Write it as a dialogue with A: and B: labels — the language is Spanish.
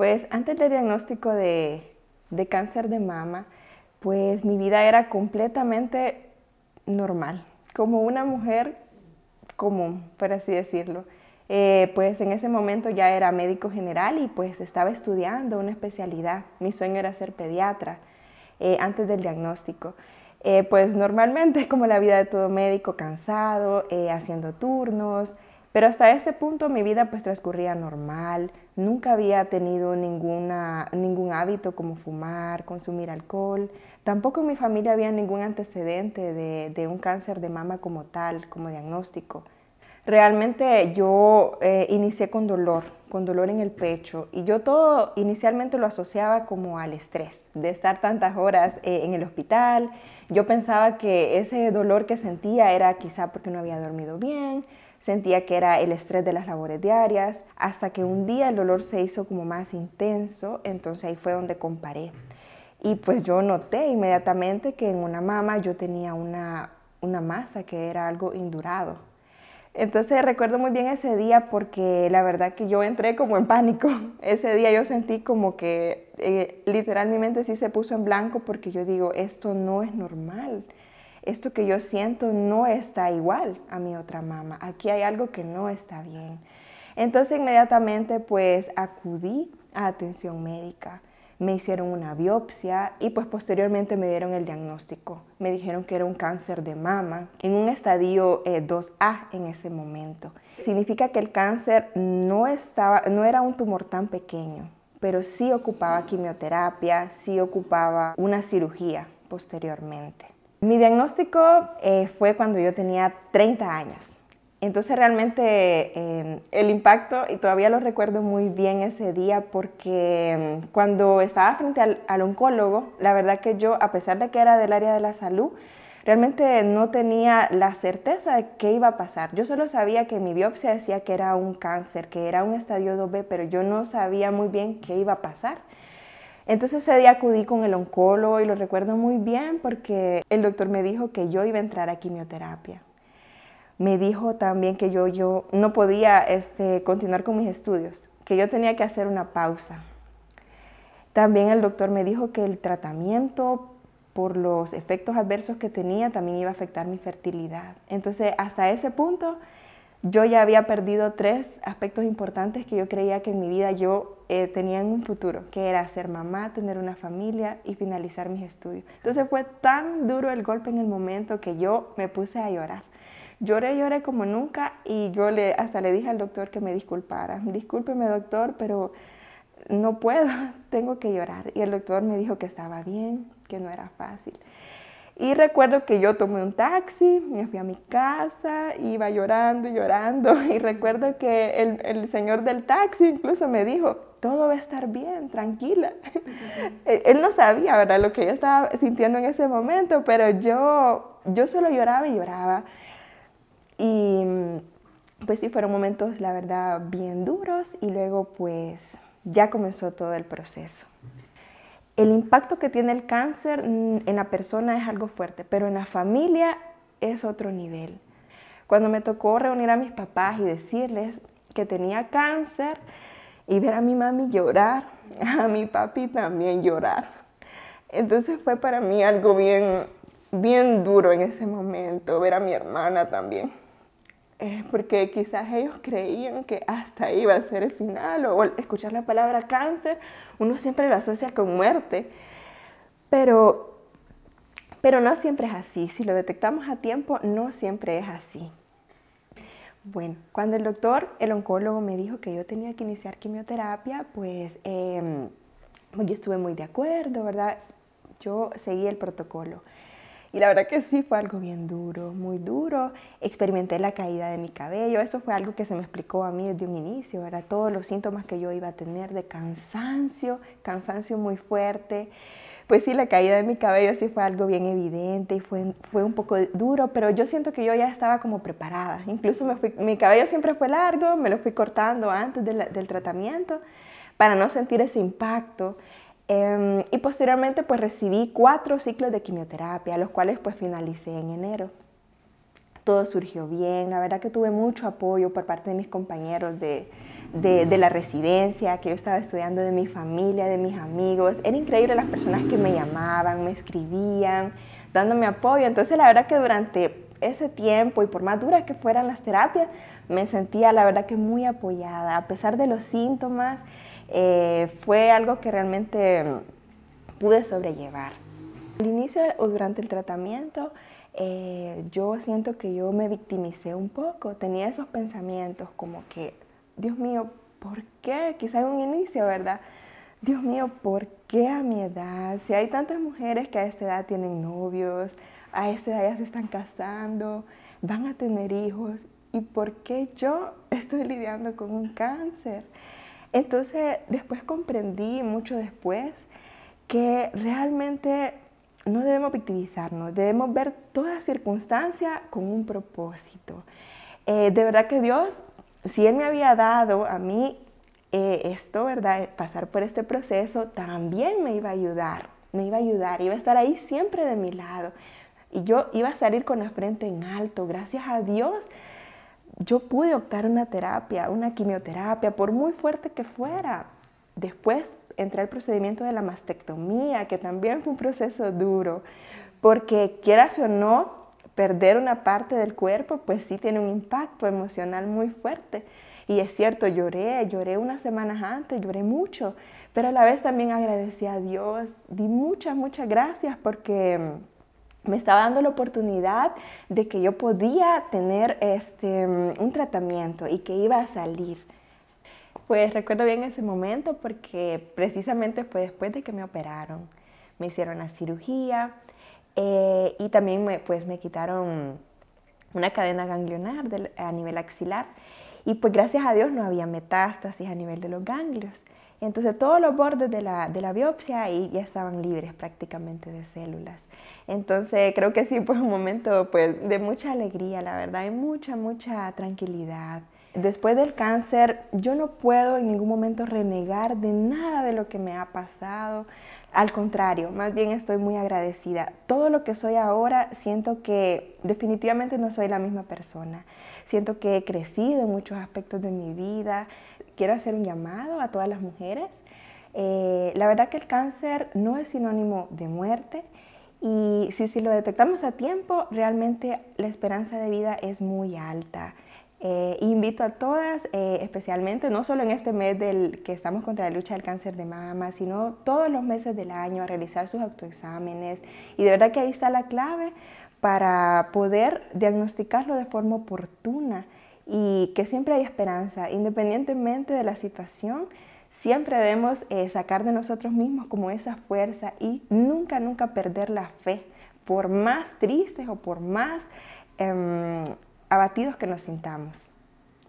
A: Pues antes del diagnóstico de, cáncer de mama, pues mi vida era completamente normal, como una mujer común, por así decirlo. Eh, pues en ese momento ya era médico general y pues estaba estudiando una especialidad. Mi sueño era ser pediatra eh, antes del diagnóstico. Eh, pues normalmente como la vida de todo médico, cansado, haciendo turnos, pero hasta ese punto mi vida pues transcurría normal, nunca había tenido ninguna, ningún hábito como fumar, consumir alcohol, tampoco en mi familia había ningún antecedente de, un cáncer de mama como tal, como diagnóstico. Realmente yo eh, inicié con dolor, con dolor en el pecho y yo todo inicialmente lo asociaba como al estrés, de estar tantas horas eh, en el hospital. Yo pensaba que ese dolor que sentía era quizá porque no había dormido bien, sentía que era el estrés de las labores diarias, hasta que un día el dolor se hizo como más intenso, entonces ahí fue donde comparé. Y pues yo noté inmediatamente que en una mama yo tenía una, una masa que era algo indurado. Entonces recuerdo muy bien ese día porque la verdad que yo entré como en pánico. Ese día yo sentí como que mi eh, mente sí se puso en blanco porque yo digo, esto no es normal esto que yo siento no está igual a mi otra mamá, aquí hay algo que no está bien. Entonces inmediatamente pues acudí a atención médica, me hicieron una biopsia y pues posteriormente me dieron el diagnóstico, me dijeron que era un cáncer de mama en un estadio 2A eh, en ese momento. Significa que el cáncer no, estaba, no era un tumor tan pequeño, pero sí ocupaba quimioterapia, sí ocupaba una cirugía posteriormente. Mi diagnóstico eh, fue cuando yo tenía 30 años. Entonces realmente em, el impacto, y todavía lo recuerdo muy bien ese día, porque em, cuando estaba frente al, al, oncólogo, la verdad que yo, a pesar de que era del área de la salud, realmente no tenía la certeza de qué iba a pasar. Yo solo sabía que mi biopsia decía que era un cáncer, que era un estadio 2B, pero yo no sabía muy bien qué iba a pasar. Entonces ese día acudí con el oncólogo y lo recuerdo muy bien porque el doctor me dijo que yo iba a entrar a quimioterapia. Me dijo también que yo, yo no podía este, continuar con mis estudios, que yo tenía que hacer una pausa. También el doctor me dijo que el tratamiento por los efectos adversos que tenía también iba a afectar mi fertilidad. Entonces hasta ese punto yo ya había perdido tres aspectos importantes que yo creía que en mi vida yo eh, tenía en un futuro, que era ser mamá, tener una familia y finalizar mis estudios. Entonces fue tan duro el golpe en el momento que yo me puse a llorar. Lloré, lloré como nunca y yo le, hasta le dije al doctor que me disculpara. Discúlpeme doctor, pero no puedo, tengo que llorar. Y el doctor me dijo que estaba bien, que no era fácil. Y recuerdo que yo tomé un taxi, me fui a mi casa, iba llorando y llorando. Y recuerdo que el, señor del taxi incluso me dijo, todo va a estar bien, tranquila. E, él no sabía, ¿verdad?, lo que yo estaba sintiendo en ese momento, pero yo, yo solo lloraba y lloraba. Y mm, pues sí, fueron momentos, la verdad, bien duros. Y luego, pues, ya comenzó todo el proceso el impacto que tiene el cáncer mm, en la persona es algo fuerte, pero en la familia es otro nivel. Cuando me tocó reunir a mis papás y decirles que tenía cáncer y ver a mi mami llorar, a mi papi también llorar. Entonces fue para mí algo bien, bien duro en ese momento, ver a mi hermana también porque quizás ellos creían que hasta iba a ser el final, o, escuchar la palabra cáncer, uno siempre lo asocia con muerte, pero, pero no siempre es así, si lo detectamos a tiempo, no siempre es así. Bueno, cuando el doctor, el oncólogo, me dijo que yo tenía que iniciar quimioterapia, pues em, yo estuve muy de acuerdo, ¿verdad? Yo seguí el protocolo. Y la verdad que sí fue algo bien duro, muy duro. Experimenté la caída de mi cabello. Eso fue algo que se me explicó a mí desde un inicio. Era todos los síntomas que yo iba a tener de cansancio, cansancio muy fuerte. Pues sí, la caída de mi cabello sí fue algo bien evidente y fue, fue un poco duro, pero yo siento que yo ya estaba como preparada. Incluso me mi cabello siempre fue largo, me lo fui cortando antes del tratamiento para no sentir ese impacto. Em, y posteriormente pues recibí cuatro ciclos de quimioterapia, los cuales pues finalicé en enero. Todo surgió bien, la verdad que tuve mucho apoyo por parte de mis compañeros de, de, de la residencia que yo estaba estudiando, de mi familia, de mis amigos. Era increíble las personas que me llamaban, me escribían, dándome apoyo. Entonces la verdad que durante ese tiempo y por más duras que fueran las terapias, me sentía la verdad que muy apoyada, a pesar de los síntomas eh, fue algo que realmente mm, pude sobrellevar. Al inicio o durante el tratamiento, eh, yo siento que yo me victimicé un poco, tenía esos pensamientos como que, Dios mío, ¿por qué? Quizá en un inicio, ¿verdad? Dios mío, ¿por qué a mi edad? Si hay tantas mujeres que a esta edad tienen novios, a esta edad ya se están casando, van a tener hijos, ¿y por qué yo estoy lidiando con un cáncer? Entonces, después comprendí mucho después que realmente no debemos victimizarnos, debemos ver toda circunstancia con un propósito. Eh, de verdad que Dios, si Él me había dado a mí eh, esto, ¿verdad? Eh, pasar por este proceso, también me iba a ayudar, me iba a ayudar, iba a estar ahí siempre de mi lado. Y yo iba a salir con la frente en alto, gracias a Dios yo pude optar una terapia, una quimioterapia, por muy fuerte que fuera. Después entré al procedimiento de la mastectomía, que también fue un proceso duro, porque quieras o no, perder una parte del cuerpo, pues sí tiene un impacto emocional muy fuerte. Y es cierto, lloré, lloré unas semanas antes, lloré mucho, pero a la vez también agradecí a Dios, di muchas, muchas gracias porque me estaba dando la oportunidad de que yo podía tener este, mm, un tratamiento y que iba a salir. Pues recuerdo bien ese momento porque precisamente fue después de que me operaron. Me hicieron la cirugía eh, y también me, pues, me quitaron una cadena ganglionar a nivel axilar. Y pues gracias a Dios no había metástasis a nivel de los ganglios. Entonces todos los bordes de la, de la biopsia ahí ya estaban libres prácticamente de células. Entonces creo que sí fue un momento pues, de mucha alegría, la verdad, y mucha, mucha tranquilidad. Después del cáncer, yo no puedo en ningún momento renegar de nada de lo que me ha pasado. Al contrario, más bien estoy muy agradecida. Todo lo que soy ahora, siento que definitivamente no soy la misma persona siento que he crecido en muchos aspectos de mi vida. Quiero hacer un llamado a todas las mujeres. Eh, la verdad que el cáncer no es sinónimo de muerte y si, si lo detectamos a tiempo, realmente la esperanza de vida es muy alta. Eh, invito a todas, eh, especialmente no solo en este mes del que estamos contra la lucha del cáncer de mama, sino todos los meses del año a realizar sus autoexámenes. Y de verdad que ahí está la clave, para poder diagnosticarlo de forma oportuna y que siempre hay esperanza, independientemente de la situación, siempre debemos eh, sacar de nosotros mismos como esa fuerza y nunca, nunca perder la fe, por más tristes o por más em, abatidos que nos sintamos.